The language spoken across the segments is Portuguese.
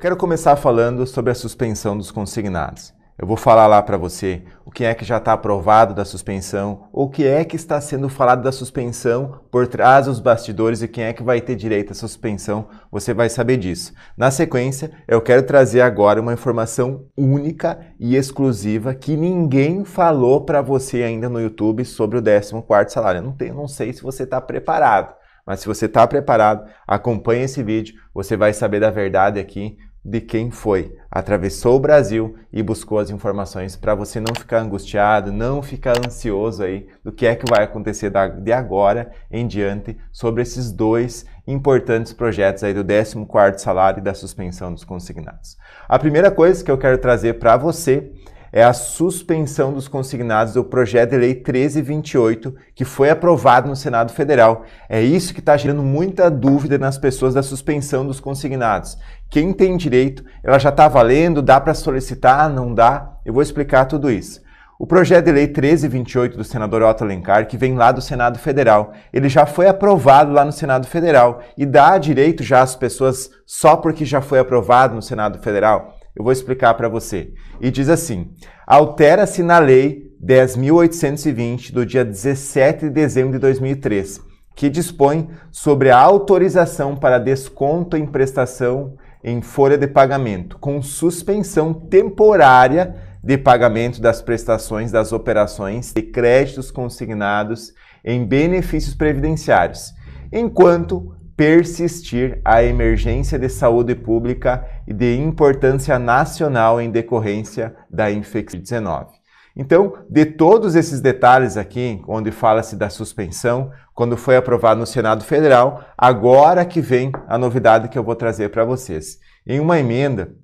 quero começar falando sobre a suspensão dos consignados. Eu vou falar lá para você o que é que já está aprovado da suspensão, o que é que está sendo falado da suspensão por trás dos bastidores e quem é que vai ter direito à suspensão, você vai saber disso. Na sequência, eu quero trazer agora uma informação única e exclusiva que ninguém falou para você ainda no YouTube sobre o 14 salário. Eu não, tenho, não sei se você está preparado. Mas se você está preparado, acompanhe esse vídeo, você vai saber da verdade aqui, de quem foi, atravessou o Brasil e buscou as informações para você não ficar angustiado, não ficar ansioso aí do que é que vai acontecer de agora em diante sobre esses dois importantes projetos aí do 14 salário e da suspensão dos consignados. A primeira coisa que eu quero trazer para você é a suspensão dos consignados do projeto de lei 1328, que foi aprovado no Senado Federal. É isso que está gerando muita dúvida nas pessoas da suspensão dos consignados. Quem tem direito, ela já está valendo, dá para solicitar, ah, não dá? Eu vou explicar tudo isso. O projeto de lei 1328 do senador Otto Alencar, que vem lá do Senado Federal, ele já foi aprovado lá no Senado Federal e dá direito já às pessoas só porque já foi aprovado no Senado Federal? Eu vou explicar para você. E diz assim: altera-se na lei 10.820 do dia 17 de dezembro de 2003, que dispõe sobre a autorização para desconto em prestação em folha de pagamento, com suspensão temporária de pagamento das prestações das operações de créditos consignados em benefícios previdenciários, enquanto persistir a emergência de saúde pública e de importância nacional em decorrência da infecção 19. Então, de todos esses detalhes aqui, onde fala-se da suspensão, quando foi aprovado no Senado Federal, agora que vem a novidade que eu vou trazer para vocês. Em uma emenda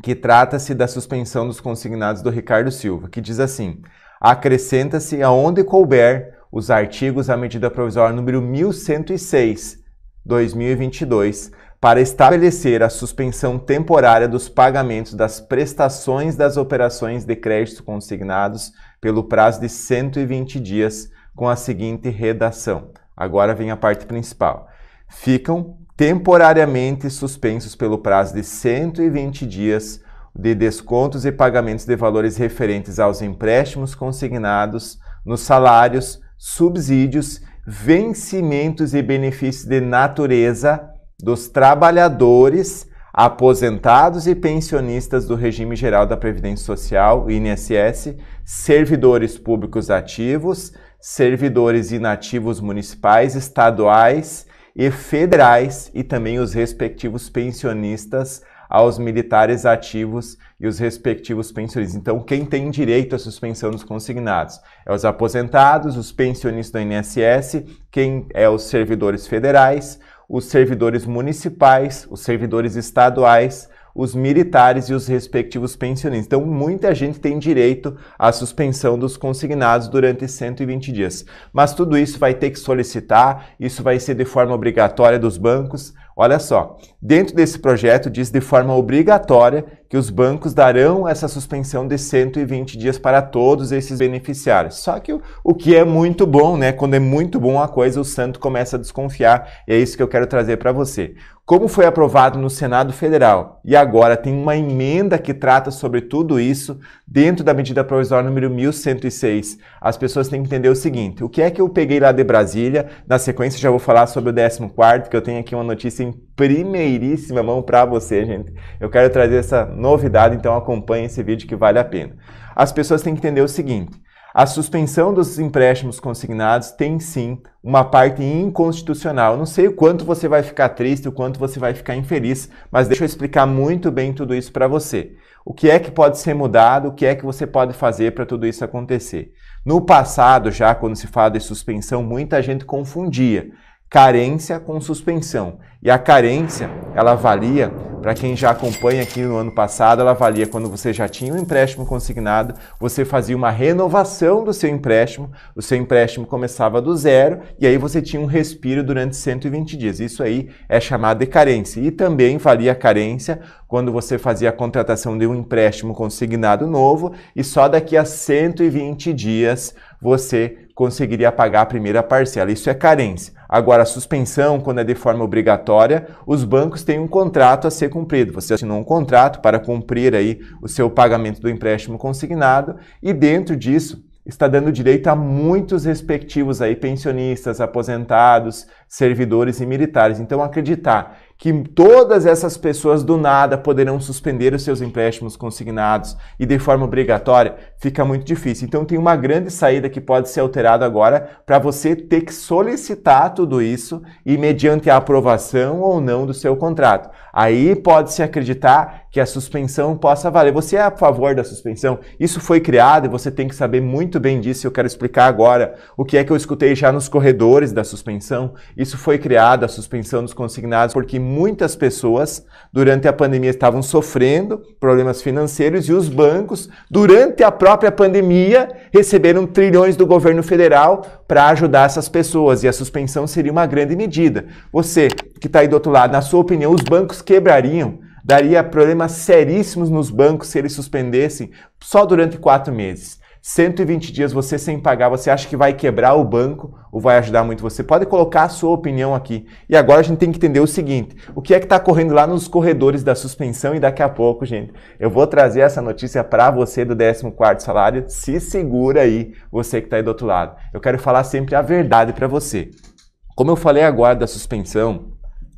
que trata-se da suspensão dos consignados do Ricardo Silva, que diz assim: acrescenta-se aonde couber os artigos à medida provisória número 1106 2022 para estabelecer a suspensão temporária dos pagamentos das prestações das operações de crédito consignados pelo prazo de 120 dias, com a seguinte redação. Agora vem a parte principal. Ficam temporariamente suspensos pelo prazo de 120 dias de descontos e pagamentos de valores referentes aos empréstimos consignados, nos salários, subsídios vencimentos e benefícios de natureza dos trabalhadores, aposentados e pensionistas do regime geral da Previdência Social, INSS, servidores públicos ativos, servidores inativos municipais, estaduais e federais e também os respectivos pensionistas aos militares ativos e os respectivos pensionistas. Então, quem tem direito à suspensão dos consignados? É os aposentados, os pensionistas do INSS, quem é os servidores federais, os servidores municipais, os servidores estaduais, os militares e os respectivos pensionistas. Então, muita gente tem direito à suspensão dos consignados durante 120 dias. Mas tudo isso vai ter que solicitar, isso vai ser de forma obrigatória dos bancos. Olha só, dentro desse projeto diz de forma obrigatória que os bancos darão essa suspensão de 120 dias para todos esses beneficiários. Só que o, o que é muito bom, né? Quando é muito bom a coisa, o santo começa a desconfiar. E é isso que eu quero trazer para você. Como foi aprovado no Senado Federal e agora tem uma emenda que trata sobre tudo isso dentro da medida provisória número 1106, as pessoas têm que entender o seguinte: o que é que eu peguei lá de Brasília? Na sequência já vou falar sobre o 14 quarto, que eu tenho aqui uma notícia em primeiríssima mão para você, gente. Eu quero trazer essa novidade, então acompanhe esse vídeo que vale a pena. As pessoas têm que entender o seguinte: a suspensão dos empréstimos consignados tem sim uma parte inconstitucional. Eu não sei o quanto você vai ficar triste, o quanto você vai ficar infeliz, mas deixa eu explicar muito bem tudo isso para você. O que é que pode ser mudado, o que é que você pode fazer para tudo isso acontecer. No passado, já quando se fala de suspensão, muita gente confundia carência com suspensão. E a carência, ela valia, para quem já acompanha aqui no ano passado, ela valia quando você já tinha um empréstimo consignado, você fazia uma renovação do seu empréstimo, o seu empréstimo começava do zero e aí você tinha um respiro durante 120 dias. Isso aí é chamado de carência. E também valia a carência quando você fazia a contratação de um empréstimo consignado novo e só daqui a 120 dias você conseguiria pagar a primeira parcela. Isso é carência. Agora, a suspensão, quando é de forma obrigatória, os bancos têm um contrato a ser cumprido. Você assinou um contrato para cumprir aí o seu pagamento do empréstimo consignado e dentro disso está dando direito a muitos respectivos aí pensionistas, aposentados, servidores e militares. Então acreditar que todas essas pessoas do nada poderão suspender os seus empréstimos consignados e de forma obrigatória, fica muito difícil. Então tem uma grande saída que pode ser alterada agora para você ter que solicitar tudo isso e mediante a aprovação ou não do seu contrato. Aí pode-se acreditar que a suspensão possa valer. Você é a favor da suspensão? Isso foi criado e você tem que saber muito bem disso. Eu quero explicar agora o que é que eu escutei já nos corredores da suspensão. Isso foi criado, a suspensão dos consignados, porque muitas pessoas durante a pandemia estavam sofrendo problemas financeiros e os bancos, durante a própria pandemia, receberam trilhões do governo federal para ajudar essas pessoas e a suspensão seria uma grande medida. Você que está aí do outro lado, na sua opinião, os bancos quebrariam? Daria problemas seríssimos nos bancos se eles suspendessem só durante quatro meses. 120 dias você sem pagar, você acha que vai quebrar o banco ou vai ajudar muito você? Pode colocar a sua opinião aqui. E agora a gente tem que entender o seguinte: o que é que está correndo lá nos corredores da suspensão? E daqui a pouco, gente, eu vou trazer essa notícia para você do 14 salário. Se segura aí, você que está aí do outro lado. Eu quero falar sempre a verdade para você. Como eu falei agora da suspensão,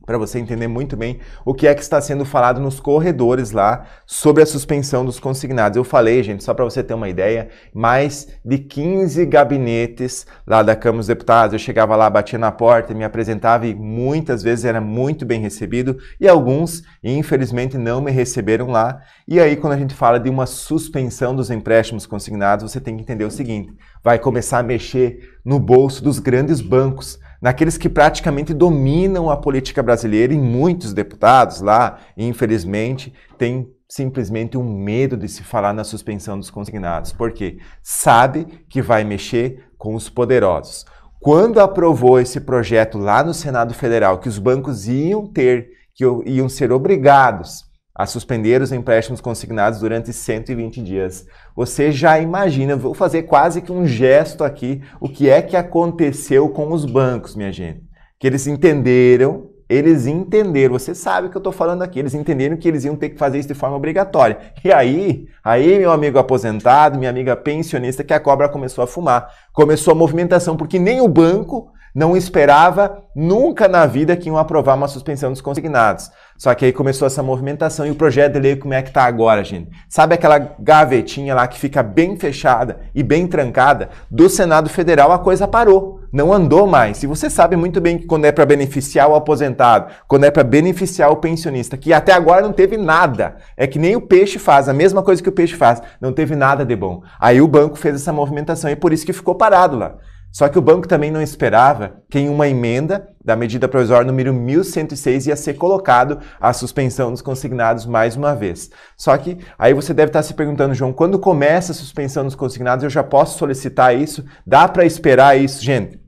para você entender muito bem o que é que está sendo falado nos corredores lá sobre a suspensão dos consignados. Eu falei, gente, só para você ter uma ideia, mais de 15 gabinetes lá da Câmara dos Deputados. Eu chegava lá, batia na porta, me apresentava e muitas vezes era muito bem recebido e alguns, infelizmente, não me receberam lá. E aí, quando a gente fala de uma suspensão dos empréstimos consignados, você tem que entender o seguinte: vai começar a mexer no bolso dos grandes bancos naqueles que praticamente dominam a política brasileira e muitos deputados lá, infelizmente, têm simplesmente um medo de se falar na suspensão dos consignados, porque sabe que vai mexer com os poderosos. Quando aprovou esse projeto lá no Senado Federal que os bancos iam ter que iam ser obrigados a suspender os empréstimos consignados durante 120 dias. Você já imagina, vou fazer quase que um gesto aqui, o que é que aconteceu com os bancos, minha gente. Que eles entenderam, eles entenderam, você sabe o que eu estou falando aqui, eles entenderam que eles iam ter que fazer isso de forma obrigatória. E aí, aí meu amigo aposentado, minha amiga pensionista, que a cobra começou a fumar, começou a movimentação, porque nem o banco não esperava nunca na vida que iam aprovar uma suspensão dos consignados. Só que aí começou essa movimentação e o projeto de lei como é que tá agora, gente? Sabe aquela gavetinha lá que fica bem fechada e bem trancada? Do Senado Federal a coisa parou, não andou mais. E você sabe muito bem que quando é para beneficiar o aposentado, quando é para beneficiar o pensionista, que até agora não teve nada. É que nem o peixe faz, a mesma coisa que o peixe faz, não teve nada de bom. Aí o banco fez essa movimentação e por isso que ficou parado lá. Só que o banco também não esperava que em uma emenda da medida provisória número 1106 ia ser colocado a suspensão dos consignados mais uma vez. Só que aí você deve estar se perguntando, João, quando começa a suspensão dos consignados, eu já posso solicitar isso? Dá para esperar isso? Gente,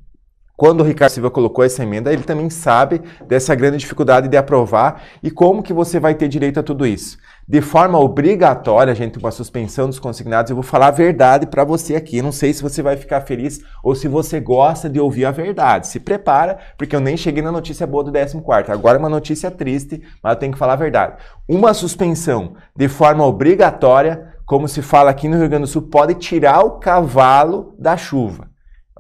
quando o Ricardo Silva colocou essa emenda, ele também sabe dessa grande dificuldade de aprovar e como que você vai ter direito a tudo isso. De forma obrigatória, gente, com a suspensão dos consignados, eu vou falar a verdade para você aqui. Não sei se você vai ficar feliz ou se você gosta de ouvir a verdade. Se prepara, porque eu nem cheguei na notícia boa do 14 Agora é uma notícia triste, mas eu tenho que falar a verdade. Uma suspensão de forma obrigatória, como se fala aqui no Rio Grande do Sul, pode tirar o cavalo da chuva.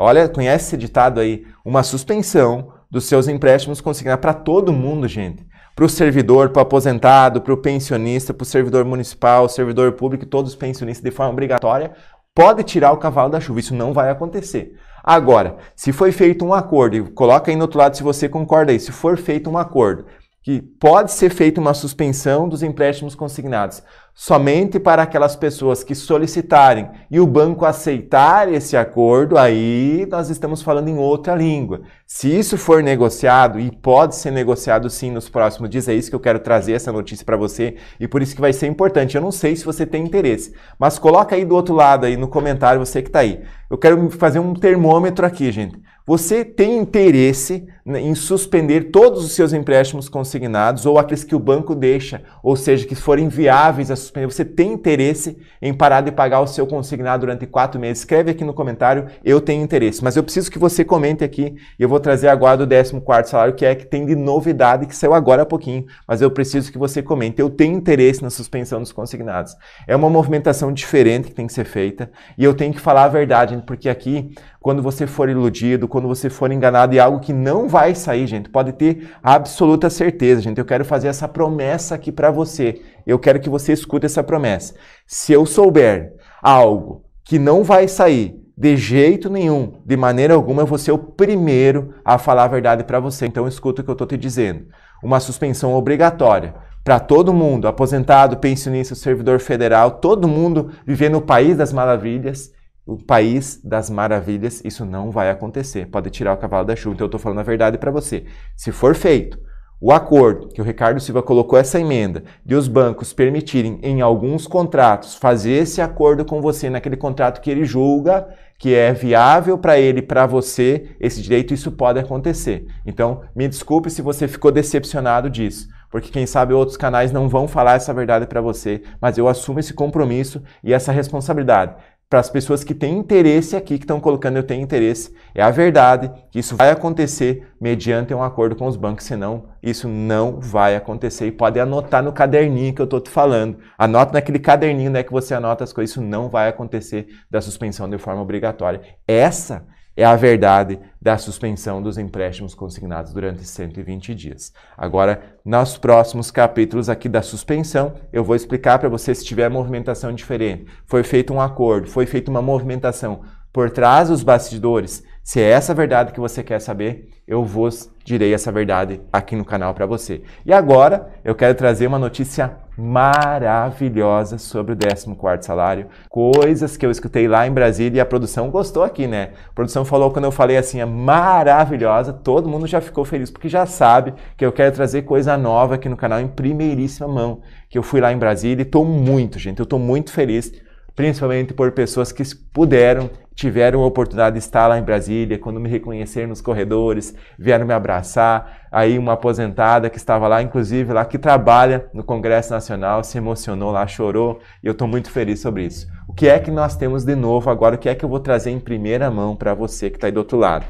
Olha, conhece esse ditado aí? Uma suspensão dos seus empréstimos consignados para todo mundo, gente. Para o servidor, para o aposentado, para o pensionista, para o servidor municipal, servidor público, todos os pensionistas de forma obrigatória, pode tirar o cavalo da chuva. Isso não vai acontecer. Agora, se foi feito um acordo, e coloca aí no outro lado se você concorda aí, se for feito um acordo que pode ser feita uma suspensão dos empréstimos consignados somente para aquelas pessoas que solicitarem e o banco aceitar esse acordo, aí nós estamos falando em outra língua. Se isso for negociado, e pode ser negociado sim nos próximos dias, é isso que eu quero trazer essa notícia para você e por isso que vai ser importante. Eu não sei se você tem interesse, mas coloca aí do outro lado aí no comentário você que está aí. Eu quero fazer um termômetro aqui, gente. Você tem interesse né, em suspender todos os seus empréstimos consignados ou aqueles que o banco deixa, ou seja, que forem viáveis a suspender? Você tem interesse em parar de pagar o seu consignado durante quatro meses? Escreve aqui no comentário, eu tenho interesse. Mas eu preciso que você comente aqui e eu vou vou trazer agora do 14 salário, que é que tem de novidade, que saiu agora há pouquinho, mas eu preciso que você comente. Eu tenho interesse na suspensão dos consignados. É uma movimentação diferente que tem que ser feita e eu tenho que falar a verdade, porque aqui, quando você for iludido, quando você for enganado e é algo que não vai sair, gente, pode ter absoluta certeza, gente. Eu quero fazer essa promessa aqui para você. Eu quero que você escute essa promessa. Se eu souber algo que não vai sair, de jeito nenhum, de maneira alguma, eu vou ser o primeiro a falar a verdade para você. Então escuta o que eu estou te dizendo. Uma suspensão obrigatória para todo mundo, aposentado, pensionista, servidor federal, todo mundo vivendo no país das maravilhas. O país das maravilhas, isso não vai acontecer. Pode tirar o cavalo da chuva. Então eu estou falando a verdade para você. Se for feito, o acordo que o Ricardo Silva colocou essa emenda de os bancos permitirem em alguns contratos fazer esse acordo com você naquele contrato que ele julga que é viável para ele, para você, esse direito, isso pode acontecer. Então, me desculpe se você ficou decepcionado disso, porque quem sabe outros canais não vão falar essa verdade para você, mas eu assumo esse compromisso e essa responsabilidade para as pessoas que têm interesse aqui, que estão colocando eu tenho interesse, é a verdade que isso vai acontecer mediante um acordo com os bancos, senão isso não vai acontecer. E pode anotar no caderninho que eu estou te falando. Anota naquele caderninho né, que você anota as coisas, isso não vai acontecer da suspensão de forma obrigatória. Essa é a verdade da suspensão dos empréstimos consignados durante 120 dias. Agora, nos próximos capítulos aqui da suspensão, eu vou explicar para você se tiver movimentação diferente, foi feito um acordo, foi feita uma movimentação por trás dos bastidores, se é essa verdade que você quer saber, eu vos direi essa verdade aqui no canal para você. E agora, eu quero trazer uma notícia maravilhosa sobre o 14 salário, coisas que eu escutei lá em Brasília e a produção gostou aqui, né? A produção falou quando eu falei assim, é maravilhosa, todo mundo já ficou feliz, porque já sabe que eu quero trazer coisa nova aqui no canal em primeiríssima mão, que eu fui lá em Brasília e estou muito, gente, eu estou muito feliz principalmente por pessoas que puderam, tiveram a oportunidade de estar lá em Brasília, quando me reconheceram nos corredores, vieram me abraçar. Aí uma aposentada que estava lá, inclusive lá que trabalha no Congresso Nacional, se emocionou lá, chorou, e eu estou muito feliz sobre isso. O que é que nós temos de novo agora? O que é que eu vou trazer em primeira mão para você que está aí do outro lado?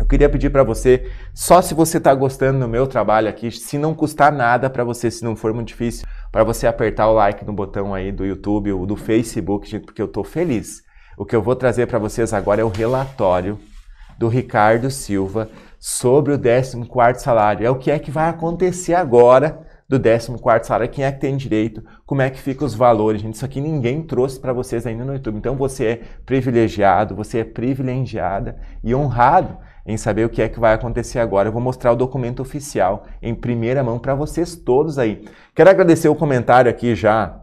Eu queria pedir para você, só se você está gostando do meu trabalho aqui, se não custar nada para você, se não for muito difícil, para você apertar o like no botão aí do YouTube ou do Facebook, gente, porque eu estou feliz. O que eu vou trazer para vocês agora é o relatório do Ricardo Silva sobre o 14 salário. É o que é que vai acontecer agora do 14 salário, quem é que tem direito, como é que ficam os valores, gente. Isso aqui ninguém trouxe para vocês ainda no YouTube. Então você é privilegiado, você é privilegiada e honrado em saber o que é que vai acontecer agora. Eu vou mostrar o documento oficial em primeira mão para vocês todos aí. Quero agradecer o comentário aqui já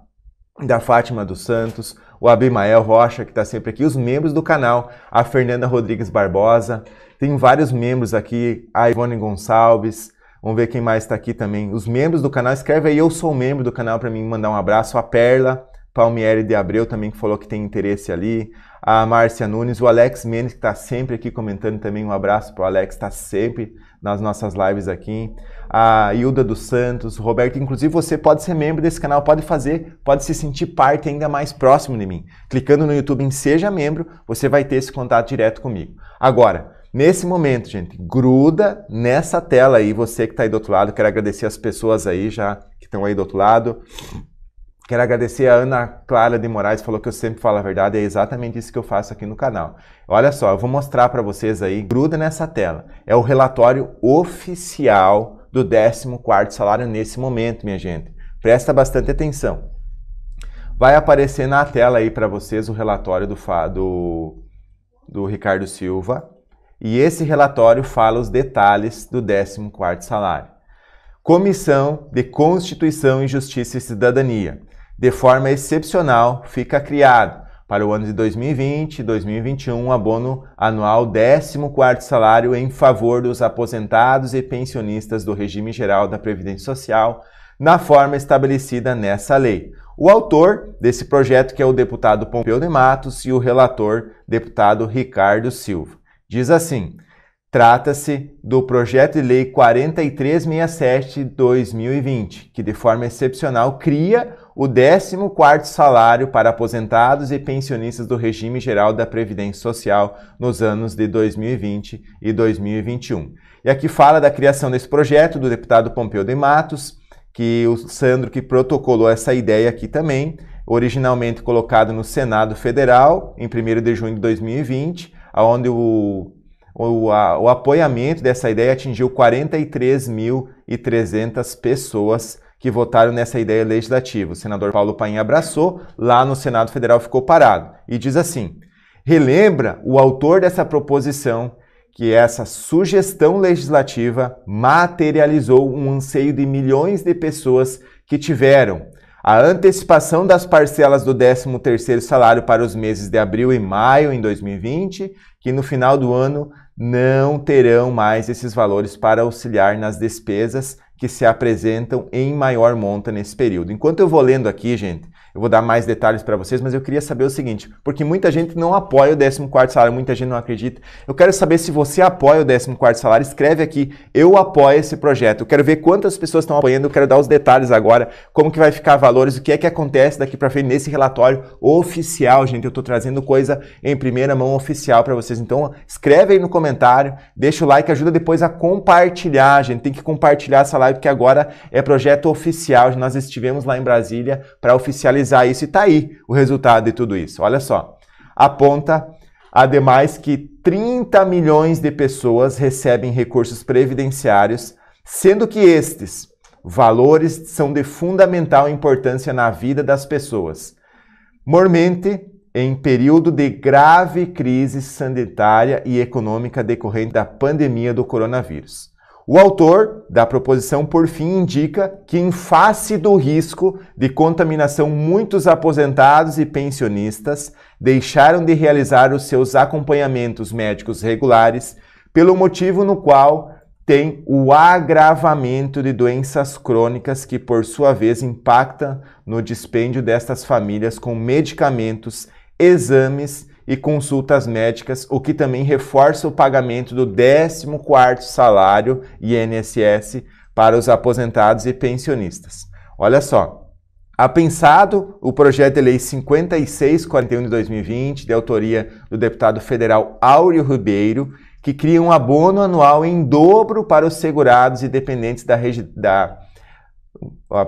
da Fátima dos Santos, o Abimael Rocha, que está sempre aqui, os membros do canal, a Fernanda Rodrigues Barbosa, tem vários membros aqui, a Ivone Gonçalves, vamos ver quem mais está aqui também. Os membros do canal, escreve aí, eu sou membro do canal para mim mandar um abraço, a Perla, Palmieri de Abreu também que falou que tem interesse ali, a Márcia Nunes, o Alex Mendes, que está sempre aqui comentando também. Um abraço para o Alex, está sempre nas nossas lives aqui. A Hilda dos Santos, Roberto, inclusive você pode ser membro desse canal, pode fazer, pode se sentir parte ainda mais próximo de mim. Clicando no YouTube em Seja Membro, você vai ter esse contato direto comigo. Agora, Nesse momento, gente, gruda nessa tela aí, você que está aí do outro lado. Quero agradecer as pessoas aí já que estão aí do outro lado. Quero agradecer a Ana Clara de Moraes, falou que eu sempre falo a verdade, é exatamente isso que eu faço aqui no canal. Olha só, eu vou mostrar para vocês aí, gruda nessa tela. É o relatório oficial do 14º salário nesse momento, minha gente. Presta bastante atenção. Vai aparecer na tela aí para vocês o relatório do, do, do Ricardo Silva. E esse relatório fala os detalhes do 14º salário. Comissão de Constituição e Justiça e Cidadania de forma excepcional, fica criado para o ano de 2020 e 2021 o abono anual 14 salário em favor dos aposentados e pensionistas do regime geral da Previdência Social, na forma estabelecida nessa lei. O autor desse projeto que é o deputado Pompeu de Matos e o relator deputado Ricardo Silva. Diz assim: Trata-se do projeto de lei 4367/2020, que de forma excepcional cria o 14 salário para aposentados e pensionistas do regime geral da Previdência Social nos anos de 2020 e 2021. E aqui fala da criação desse projeto do deputado Pompeu de Matos, que o Sandro que protocolou essa ideia aqui também, originalmente colocado no Senado Federal em 1 de junho de 2020, onde o o, a, o apoiamento dessa ideia atingiu 43.300 pessoas que votaram nessa ideia legislativa. O senador Paulo Paim abraçou, lá no Senado Federal ficou parado. E diz assim: relembra o autor dessa proposição que essa sugestão legislativa materializou um anseio de milhões de pessoas que tiveram a antecipação das parcelas do 13º salário para os meses de abril e maio em 2020, que no final do ano não terão mais esses valores para auxiliar nas despesas que se apresentam em maior monta nesse período. Enquanto eu vou lendo aqui, gente, eu vou dar mais detalhes para vocês, mas eu queria saber o seguinte, porque muita gente não apoia o 14 salário, muita gente não acredita. Eu quero saber se você apoia o 14 salário, escreve aqui, eu apoio esse projeto. Eu quero ver quantas pessoas estão apoiando, eu quero dar os detalhes agora, como que vai ficar valores, o que é que acontece daqui para frente nesse relatório oficial, gente. Eu estou trazendo coisa em primeira mão oficial para vocês. Então, escreve aí no comentário, deixa o like, ajuda depois a compartilhar, gente. Tem que compartilhar essa live, porque agora é projeto oficial. Nós estivemos lá em Brasília para oficializar analisar isso e está aí o resultado de tudo isso. Olha só. Aponta, ademais, que 30 milhões de pessoas recebem recursos previdenciários, sendo que estes valores são de fundamental importância na vida das pessoas. Mormente, em período de grave crise sanitária e econômica decorrente da pandemia do coronavírus. O autor da proposição, por fim, indica que, em face do risco de contaminação, muitos aposentados e pensionistas deixaram de realizar os seus acompanhamentos médicos regulares, pelo motivo no qual tem o agravamento de doenças crônicas que, por sua vez, impacta no dispêndio destas famílias com medicamentos, exames e consultas médicas, o que também reforça o pagamento do 14º salário INSS para os aposentados e pensionistas. Olha só, Apensado o projeto de lei 5641 de 2020, de autoria do deputado federal Áureo Ribeiro, que cria um abono anual em dobro para os segurados e dependentes da, rede da...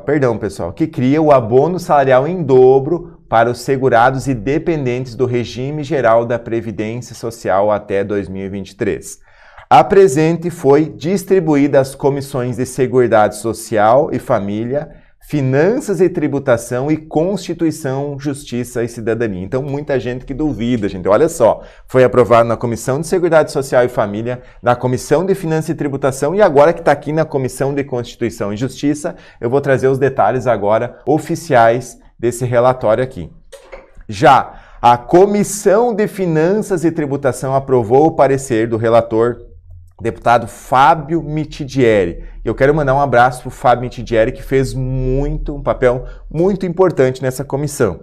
perdão, pessoal, que cria o abono salarial em dobro para os segurados e dependentes do regime geral da Previdência Social até 2023. A presente foi distribuída às comissões de Seguridade Social e Família, Finanças e Tributação e Constituição, Justiça e Cidadania. Então, muita gente que duvida, gente. Olha só, foi aprovado na Comissão de Seguridade Social e Família, na Comissão de Finanças e Tributação e agora que está aqui na Comissão de Constituição e Justiça, eu vou trazer os detalhes agora oficiais desse relatório aqui. Já a Comissão de Finanças e Tributação aprovou o parecer do relator deputado Fábio Mitidieri. Eu quero mandar um abraço para o Fábio Mitidieri, que fez muito, um papel muito importante nessa comissão,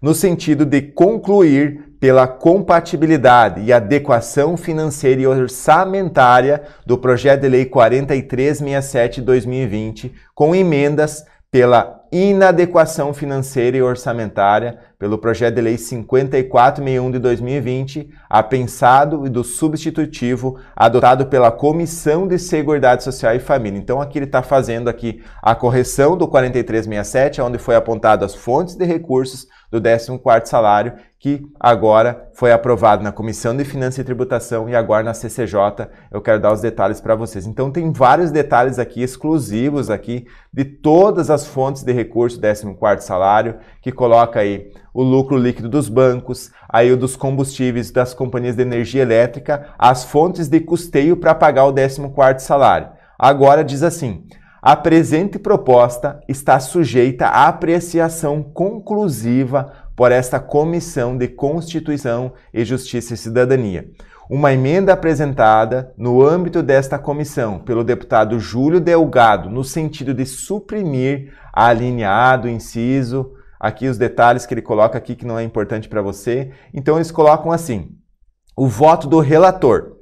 no sentido de concluir pela compatibilidade e adequação financeira e orçamentária do projeto de lei 4367-2020, com emendas pela inadequação financeira e orçamentária pelo projeto de lei 5461 de 2020, apensado e do substitutivo adotado pela Comissão de Seguridade Social e Família. Então aqui ele está fazendo aqui a correção do 4367, onde foi apontado as fontes de recursos do 14º salário, que agora foi aprovado na Comissão de Finanças e Tributação e agora na CCJ. Eu quero dar os detalhes para vocês. Então tem vários detalhes aqui exclusivos aqui de todas as fontes de recurso do 14º salário, que coloca aí o lucro líquido dos bancos, aí o dos combustíveis das companhias de energia elétrica, as fontes de custeio para pagar o 14 salário. Agora diz assim: a presente proposta está sujeita à apreciação conclusiva por esta Comissão de Constituição e Justiça e Cidadania. Uma emenda apresentada no âmbito desta comissão pelo deputado Júlio Delgado no sentido de suprimir a alineado inciso aqui os detalhes que ele coloca aqui que não é importante para você. Então eles colocam assim: o voto do relator.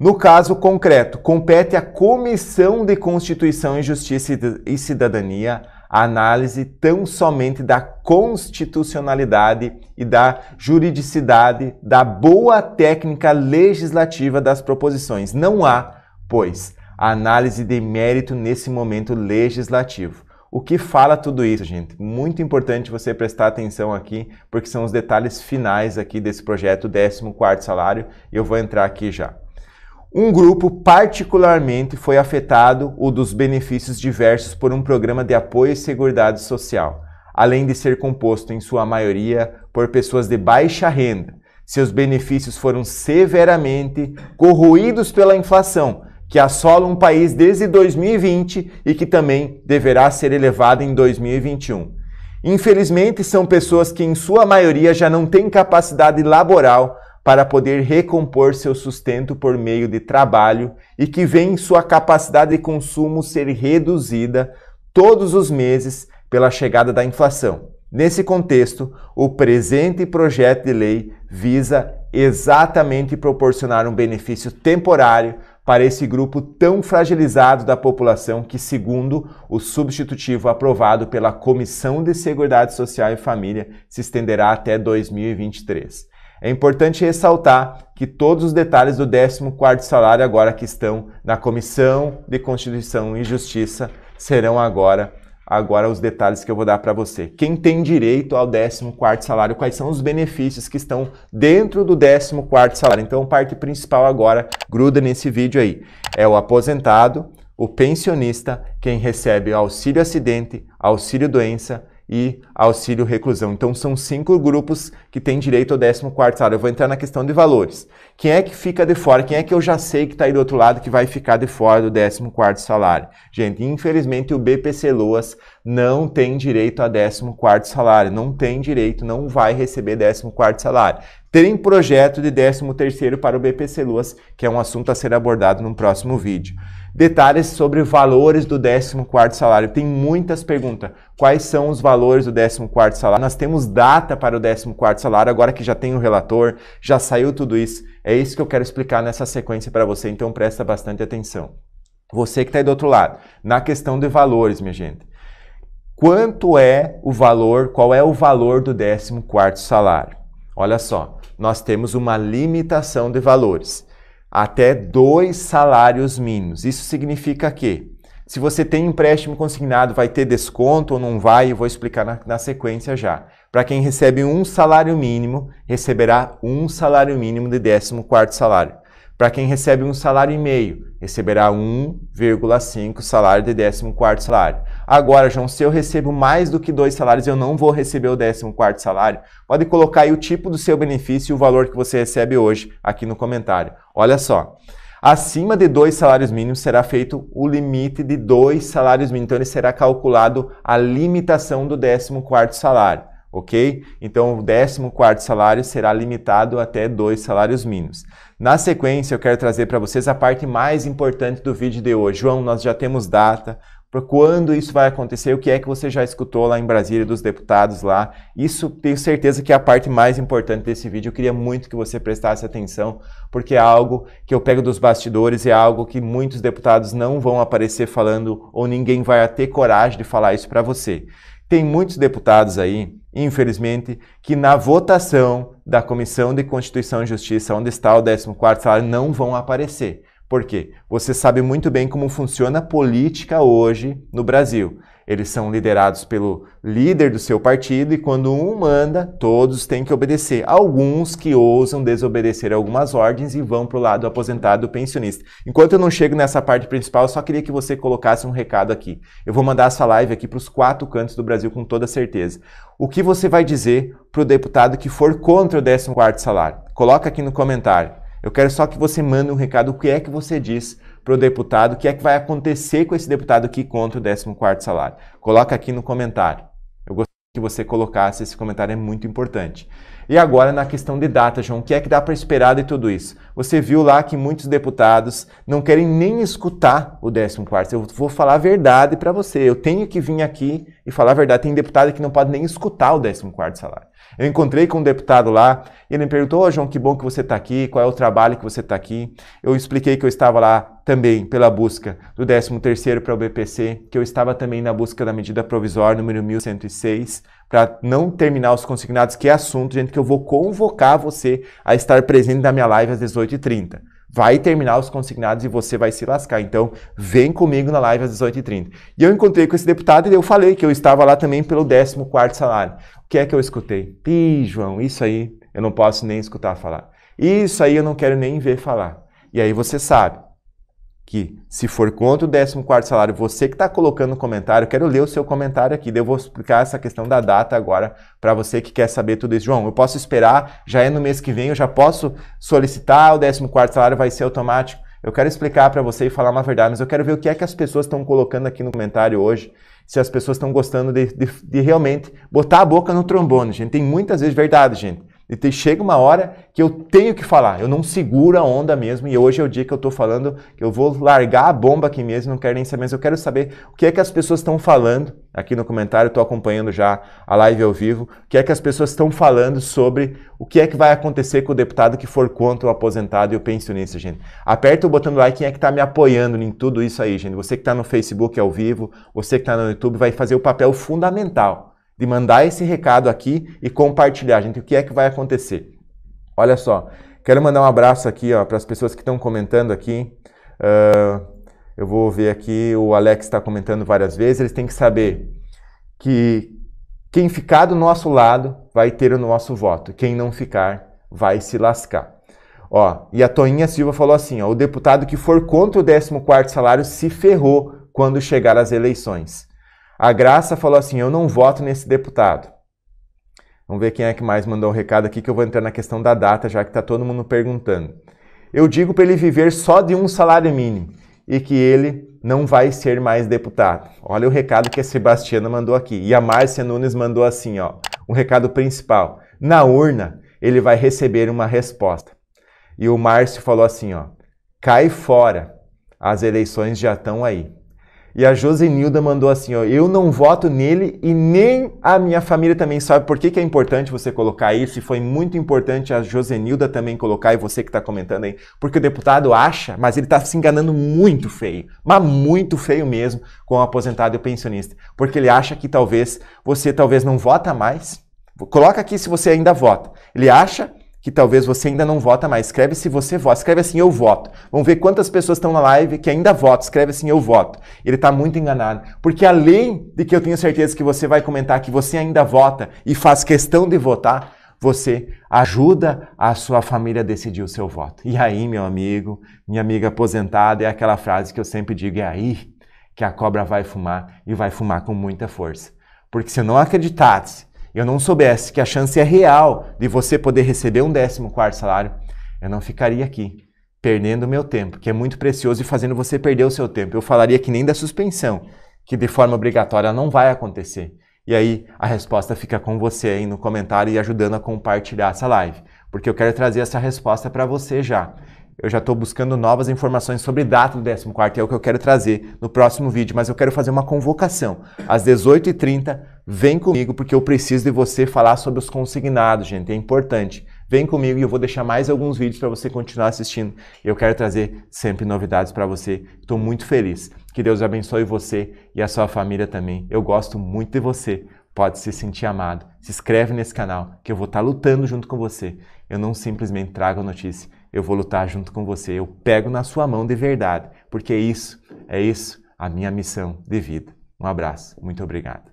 No caso concreto, compete à Comissão de Constituição e Justiça e Cidadania a análise tão somente da constitucionalidade e da juridicidade da boa técnica legislativa das proposições. Não há, pois, análise de mérito nesse momento legislativo. O que fala tudo isso, gente? Muito importante você prestar atenção aqui, porque são os detalhes finais aqui desse projeto 14 salário, e eu vou entrar aqui já. Um grupo particularmente foi afetado o dos benefícios diversos por um programa de apoio e seguridade social, além de ser composto em sua maioria por pessoas de baixa renda. Seus benefícios foram severamente corroídos pela inflação, que assola um país desde 2020 e que também deverá ser elevada em 2021. Infelizmente, são pessoas que, em sua maioria, já não têm capacidade laboral para poder recompor seu sustento por meio de trabalho e que vem sua capacidade de consumo ser reduzida todos os meses pela chegada da inflação. Nesse contexto, o presente projeto de lei visa exatamente proporcionar um benefício temporário para esse grupo tão fragilizado da população que, segundo o substitutivo aprovado pela Comissão de Seguridade Social e Família, se estenderá até 2023. É importante ressaltar que todos os detalhes do 14º salário agora que estão na Comissão de Constituição e Justiça serão agora agora os detalhes que eu vou dar para você. Quem tem direito ao 14 salário, quais são os benefícios que estão dentro do 14 salário. Então, parte principal agora, gruda nesse vídeo aí, é o aposentado, o pensionista, quem recebe auxílio acidente, auxílio doença, e auxílio reclusão. Então são cinco grupos que têm direito ao 14 salário. Eu vou entrar na questão de valores. Quem é que fica de fora? Quem é que eu já sei que está aí do outro lado que vai ficar de fora do 14 salário? Gente, infelizmente o BPC Loas não tem direito a 14 salário. Não tem direito, não vai receber 14 salário. Tem projeto de 13 para o BPC Loas, que é um assunto a ser abordado no próximo vídeo. Detalhes sobre valores do 14º salário. Tem muitas perguntas. Quais são os valores do 14º salário? Nós temos data para o 14º salário, agora que já tem o relator, já saiu tudo isso. É isso que eu quero explicar nessa sequência para você, então presta bastante atenção. Você que está aí do outro lado, na questão de valores, minha gente. Quanto é o valor, qual é o valor do 14º salário? Olha só, nós temos uma limitação de valores até dois salários mínimos. Isso significa que se você tem empréstimo consignado, vai ter desconto ou não vai? Eu vou explicar na, na sequência já. Para quem recebe um salário mínimo, receberá um salário mínimo de 14 salário. Para quem recebe um salário e meio, receberá 1,5 salário de 14 salário. Agora, João, se eu recebo mais do que dois salários, eu não vou receber o 14 quarto salário. Pode colocar aí o tipo do seu benefício e o valor que você recebe hoje aqui no comentário. Olha só. Acima de dois salários mínimos será feito o limite de dois salários mínimos. Então, ele será calculado a limitação do 14 quarto salário ok? Então, o 14 salário será limitado até dois salários mínimos. Na sequência, eu quero trazer para vocês a parte mais importante do vídeo de hoje. João, nós já temos data, para quando isso vai acontecer, o que é que você já escutou lá em Brasília dos deputados lá. Isso tenho certeza que é a parte mais importante desse vídeo. Eu queria muito que você prestasse atenção, porque é algo que eu pego dos bastidores e é algo que muitos deputados não vão aparecer falando ou ninguém vai ter coragem de falar isso para você. Tem muitos deputados aí, infelizmente, que na votação da Comissão de Constituição e Justiça, onde está o 14º salário, não vão aparecer. Por quê? Você sabe muito bem como funciona a política hoje no Brasil. Eles são liderados pelo líder do seu partido e quando um manda, todos têm que obedecer. Alguns que ousam desobedecer algumas ordens e vão para o lado aposentado pensionista. Enquanto eu não chego nessa parte principal, eu só queria que você colocasse um recado aqui. Eu vou mandar essa live aqui para os quatro cantos do Brasil com toda certeza. O que você vai dizer para o deputado que for contra o 14º salário? Coloca aqui no comentário. Eu quero só que você mande um recado, o que é que você diz para o deputado, o que é que vai acontecer com esse deputado aqui contra o 14º salário. Coloca aqui no comentário. Eu gostaria que você colocasse, esse comentário é muito importante. E agora na questão de data, João, o que é que dá para esperar de tudo isso? Você viu lá que muitos deputados não querem nem escutar o 14º. Eu vou falar a verdade para você. Eu tenho que vir aqui e falar a verdade. Tem deputado que não pode nem escutar o 14 salário. Eu encontrei com um deputado lá e ele me perguntou, ô oh, João, que bom que você está aqui, qual é o trabalho que você está aqui. Eu expliquei que eu estava lá também pela busca do 13 para o BPC, que eu estava também na busca da medida provisória número 1106, para não terminar os consignados, que é assunto, gente, que eu vou convocar você a estar presente na minha live às 18h30 vai terminar os consignados e você vai se lascar. Então, vem comigo na live às 18h30. E eu encontrei com esse deputado e eu falei que eu estava lá também pelo 14 salário. O que é que eu escutei? Ih, João, isso aí eu não posso nem escutar falar. Isso aí eu não quero nem ver falar. E aí você sabe, que se for contra o 14 salário, você que está colocando o comentário, quero ler o seu comentário aqui. Eu vou explicar essa questão da data agora para você que quer saber tudo isso. João, eu posso esperar, já é no mês que vem, eu já posso solicitar, o 14 salário vai ser automático. Eu quero explicar para você e falar uma verdade, mas eu quero ver o que é que as pessoas estão colocando aqui no comentário hoje, se as pessoas estão gostando de, de, de realmente botar a boca no trombone, gente. Tem muitas vezes, verdade, gente. E te chega uma hora que eu tenho que falar, eu não seguro a onda mesmo, e hoje é o dia que eu estou falando que eu vou largar a bomba aqui mesmo, não quero nem saber, mas eu quero saber o que é que as pessoas estão falando, aqui no comentário, estou acompanhando já a live ao vivo, o que é que as pessoas estão falando sobre o que é que vai acontecer com o deputado que for contra o aposentado e o pensionista, gente. Aperta o botão do like, quem é que está me apoiando em tudo isso aí, gente. Você que está no Facebook ao vivo, você que está no YouTube, vai fazer o papel fundamental de mandar esse recado aqui e compartilhar, gente. O que é que vai acontecer? Olha só, quero mandar um abraço aqui para as pessoas que estão comentando aqui. Uh, eu vou ver aqui, o Alex está comentando várias vezes. Eles têm que saber que quem ficar do nosso lado vai ter o nosso voto, quem não ficar vai se lascar. Ó, e a Toinha Silva falou assim: ó, o deputado que for contra o 14 salário se ferrou quando chegar às eleições. A Graça falou assim: eu não voto nesse deputado. Vamos ver quem é que mais mandou o um recado aqui, que eu vou entrar na questão da data, já que está todo mundo perguntando. Eu digo para ele viver só de um salário mínimo e que ele não vai ser mais deputado. Olha o recado que a Sebastiana mandou aqui. E a Márcia Nunes mandou assim, ó, o recado principal. Na urna, ele vai receber uma resposta. E o Márcio falou assim, ó, cai fora, as eleições já estão aí. E a Josenilda mandou assim, ó, eu não voto nele e nem a minha família também sabe por que, que é importante você colocar isso. E foi muito importante a Josenilda também colocar e você que está comentando aí, porque o deputado acha, mas ele está se enganando muito feio, mas muito feio mesmo com o aposentado e o pensionista, porque ele acha que talvez você talvez não vota mais. Coloca aqui se você ainda vota. Ele acha que talvez você ainda não vota mais. Escreve se você vota. Escreve assim, eu voto. Vamos ver quantas pessoas estão na live que ainda votam. Escreve assim, eu voto. Ele está muito enganado. Porque além de que eu tenho certeza que você vai comentar que você ainda vota e faz questão de votar, você ajuda a sua família a decidir o seu voto. E aí, meu amigo, minha amiga aposentada, é aquela frase que eu sempre digo, é aí que a cobra vai fumar e vai fumar com muita força. Porque se não acreditasse eu não soubesse que a chance é real de você poder receber um décimo quarto salário, eu não ficaria aqui perdendo meu tempo, que é muito precioso e fazendo você perder o seu tempo. Eu falaria que nem da suspensão, que de forma obrigatória não vai acontecer. E aí a resposta fica com você aí no comentário e ajudando a compartilhar essa live, porque eu quero trazer essa resposta para você já eu já estou buscando novas informações sobre data do 14 é o que eu quero trazer no próximo vídeo, mas eu quero fazer uma convocação. Às 18h30, vem comigo, porque eu preciso de você falar sobre os consignados, gente, é importante. Vem comigo e eu vou deixar mais alguns vídeos para você continuar assistindo. Eu quero trazer sempre novidades para você. Estou muito feliz. Que Deus abençoe você e a sua família também. Eu gosto muito de você. Pode se sentir amado. Se inscreve nesse canal que eu vou estar tá lutando junto com você. Eu não simplesmente trago a notícia eu vou lutar junto com você. Eu pego na sua mão de verdade, porque é isso, é isso a minha missão de vida. Um abraço, muito obrigado.